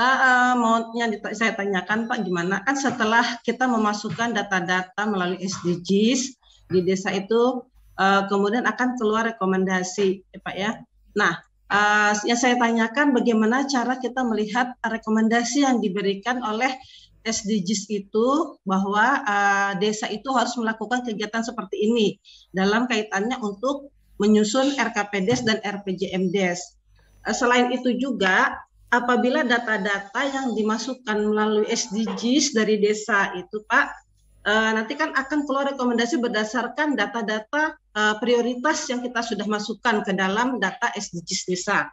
kita uh, eh, maunya saya tanyakan Pak gimana kan setelah kita memasukkan data-data melalui SDGs di desa itu uh, kemudian akan keluar rekomendasi ya Pak ya. Nah, uh, yang saya tanyakan bagaimana cara kita melihat rekomendasi yang diberikan oleh SDGs itu bahwa uh, desa itu harus melakukan kegiatan seperti ini dalam kaitannya untuk menyusun RKPDes dan RPJMDes. Uh, selain itu juga apabila data-data yang dimasukkan melalui SDGs dari desa itu, Pak, Uh, nanti kan akan keluar rekomendasi berdasarkan data-data uh, prioritas yang kita sudah masukkan ke dalam data SDGs desa.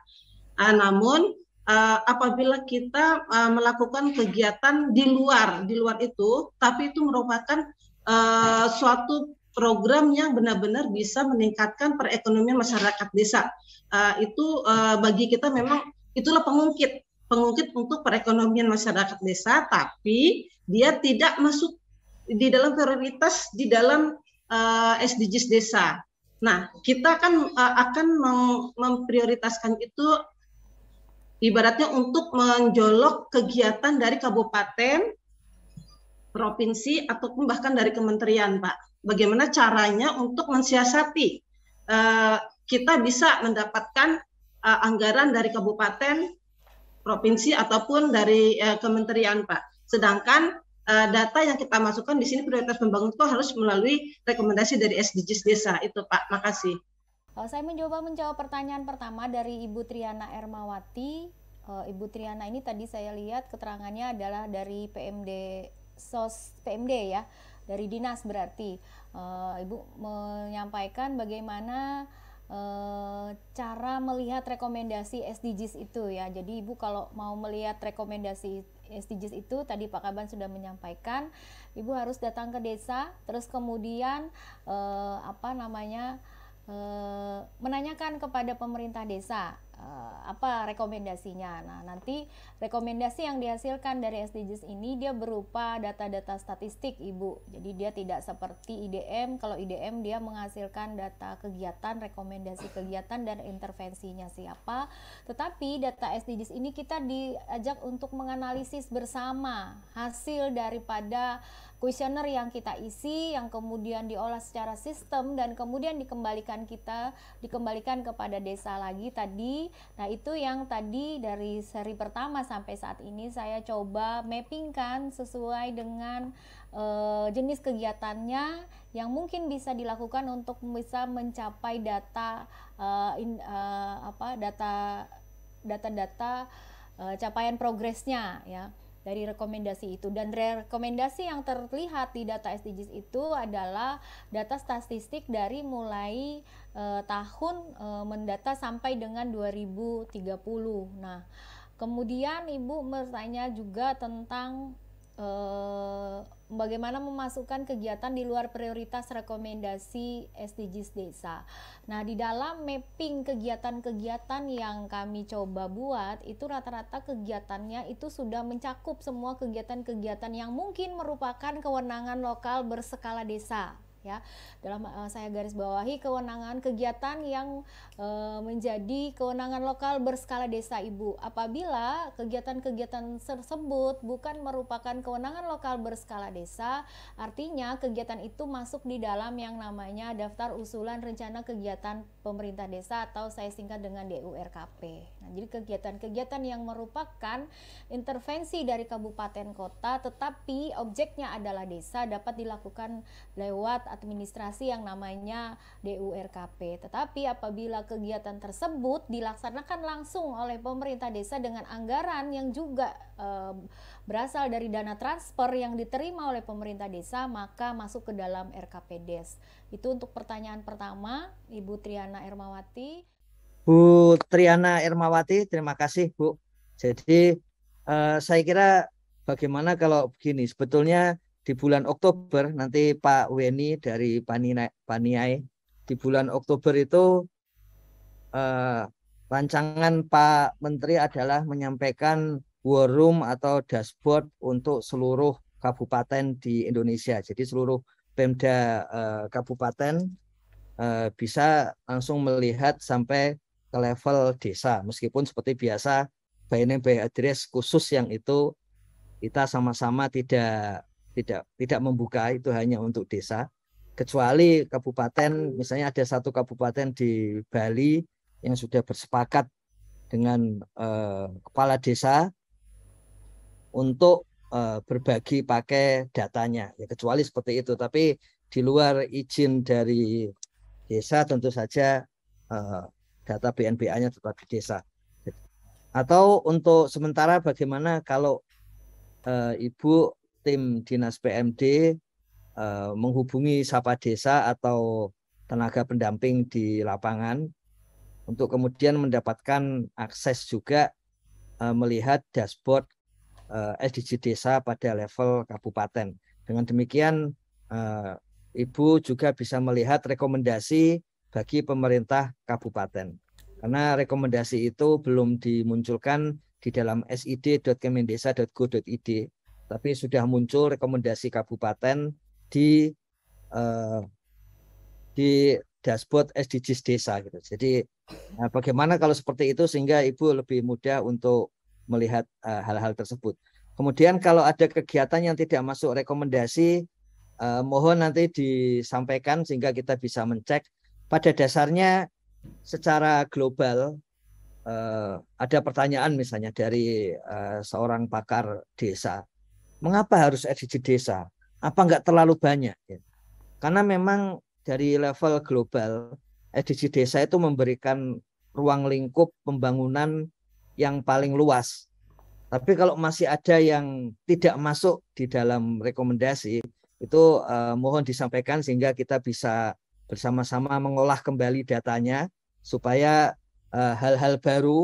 Uh, namun uh, apabila kita uh, melakukan kegiatan di luar di luar itu, tapi itu merupakan uh, suatu program yang benar-benar bisa meningkatkan perekonomian masyarakat desa. Uh, itu uh, bagi kita memang itulah pengungkit pengungkit untuk perekonomian masyarakat desa tapi dia tidak masuk di dalam prioritas di dalam uh, eh, SDGs desa. Nah, kita kan uh, akan memprioritaskan itu ibaratnya untuk menjolok kegiatan dari kabupaten, provinsi ataupun bahkan dari kementerian, Pak. Bagaimana caranya untuk mensiasati uh, kita bisa mendapatkan uh, anggaran dari kabupaten, provinsi ataupun dari uh, kementerian, Pak. Sedangkan uh, data yang kita masukkan di sini prioritas pembangunan itu harus melalui rekomendasi dari SDGs desa itu, Pak. Makasih. Saya mencoba menjawab pertanyaan pertama dari Ibu Triana Ermawati. Ibu Triana ini tadi saya lihat keterangannya adalah dari PMD SOS PMD ya, dari dinas berarti. Ibu menyampaikan bagaimana Eh, cara melihat rekomendasi SDGs itu ya. Jadi Ibu kalau mau melihat rekomendasi SDGs itu tadi Pak Kaban sudah menyampaikan, Ibu harus datang ke desa terus kemudian uh, apa namanya uh, menanyakan kepada pemerintah desa Eh, apa rekomendasinya. Nah, nanti rekomendasi yang dihasilkan dari SDGs ini dia berupa data-data statistik, Ibu. Jadi dia tidak seperti IDM. Kalau IDM dia menghasilkan data kegiatan, rekomendasi kegiatan dan intervensinya siapa. Tetapi data SDGs ini kita diajak untuk menganalisis bersama hasil daripada kuesioner yang kita isi yang kemudian diolah secara sistem dan kemudian dikembalikan kita dikembalikan kepada desa lagi tadi Nah, itu yang tadi dari seri pertama sampai saat ini saya coba mappingkan sesuai dengan e, jenis kegiatannya yang mungkin bisa dilakukan untuk bisa mencapai data e, in, e, apa data data-data e, capaian progresnya ya dari rekomendasi itu dan rekomendasi yang terlihat di data SDGs itu adalah data statistik dari mulai eh, tahun eh, mendata sampai dengan 2030. Nah, kemudian Ibu bertanya juga tentang eh, bagaimana memasukkan kegiatan di luar prioritas rekomendasi SDGs desa. Nah, di dalam mapping kegiatan-kegiatan yang kami coba buat itu rata-rata kegiatannya itu sudah mencakup semua kegiatan-kegiatan yang mungkin merupakan kewenangan lokal berskala desa ya. Dalam uh, saya garis bawahi kewenangan kegiatan yang uh, menjadi kewenangan lokal berskala desa Ibu. Apabila kegiatan-kegiatan tersebut bukan merupakan kewenangan lokal berskala desa, artinya kegiatan itu masuk di dalam yang namanya daftar usulan rencana kegiatan pemerintah desa atau saya singkat dengan DURKP. Nah, jadi kegiatan-kegiatan yang merupakan intervensi dari kabupaten kota tetapi objeknya adalah desa dapat dilakukan lewat administrasi yang namanya DURKP. Tetapi apabila kegiatan tersebut dilaksanakan langsung oleh pemerintah desa dengan anggaran yang juga e, berasal dari dana transfer yang diterima oleh pemerintah desa maka masuk ke dalam RKPDES. Itu untuk pertanyaan pertama Ibu Triana Ermawati. Bu Triana Ermawati, terima kasih Bu. Jadi eh, saya kira bagaimana kalau begini, sebetulnya di bulan Oktober nanti Pak Weni dari Panina, Paniai di bulan Oktober itu eh, rancangan Pak Menteri adalah menyampaikan war room atau dashboard untuk seluruh kabupaten di Indonesia. Jadi seluruh Pemda eh, kabupaten eh, bisa langsung melihat sampai ke level desa meskipun seperti biasa by name by address khusus yang itu kita sama-sama tidak tidak tidak membuka itu hanya untuk desa kecuali kabupaten misalnya ada satu kabupaten di Bali yang sudah bersepakat dengan eh, kepala desa untuk eh, berbagi pakai datanya ya kecuali seperti itu tapi di luar izin dari desa tentu saja eh, data BNBA-nya juga di desa. Atau untuk sementara bagaimana kalau e, Ibu tim Dinas PMD e, eh, menghubungi Sapa Desa atau tenaga pendamping di lapangan untuk kemudian mendapatkan akses juga e, melihat dashboard e, SDG desa pada level kabupaten. Dengan demikian e, Ibu juga bisa melihat rekomendasi bagi pemerintah kabupaten. Karena rekomendasi itu belum dimunculkan di dalam sid.kemendesa.go.id, tapi sudah muncul rekomendasi kabupaten di eh, di dashboard SDGs desa gitu. Jadi nah, bagaimana kalau seperti itu sehingga ibu lebih mudah untuk melihat eh, hal-hal eh, tersebut. Kemudian kalau ada kegiatan yang tidak masuk rekomendasi, eh, mohon nanti disampaikan sehingga kita bisa mencek pada dasarnya secara global eh, ada pertanyaan misalnya dari eh, seorang pakar desa, mengapa harus SDG desa? Apa nggak terlalu banyak? Ya. Karena memang dari level global SDG desa itu memberikan ruang lingkup pembangunan yang paling luas. Tapi kalau masih ada yang tidak masuk di dalam rekomendasi itu eh, mohon disampaikan sehingga kita bisa bersama-sama mengolah kembali datanya supaya eh, hal-hal uh, baru,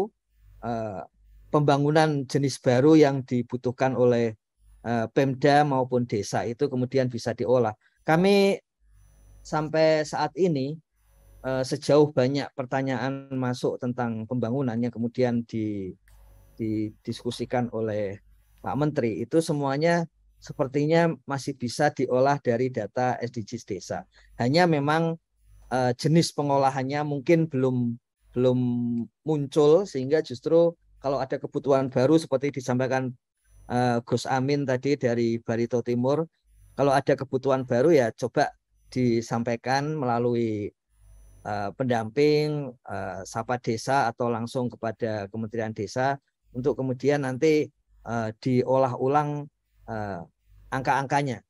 uh, pembangunan jenis baru yang dibutuhkan oleh uh, Pemda maupun desa itu kemudian bisa diolah. Kami sampai saat ini sejauh banyak pertanyaan masuk tentang pembangunan yang kemudian didiskusikan oleh Pak Menteri itu semuanya sepertinya masih bisa diolah dari data SDGs desa. Hanya memang uh, jenis pengolahannya mungkin belum belum muncul sehingga justru kalau ada kebutuhan baru seperti disampaikan uh, Gus Amin tadi dari Barito Timur, kalau ada kebutuhan baru ya coba disampaikan melalui uh, pendamping uh, sapa desa atau langsung kepada Kementerian Desa untuk kemudian nanti uh, diolah ulang uh, angka-angkanya.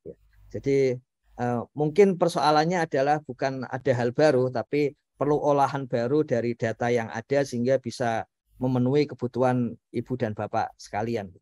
Jadi eh, mungkin persoalannya adalah bukan ada hal baru, tapi perlu olahan baru dari data yang ada sehingga bisa memenuhi kebutuhan ibu dan bapak sekalian.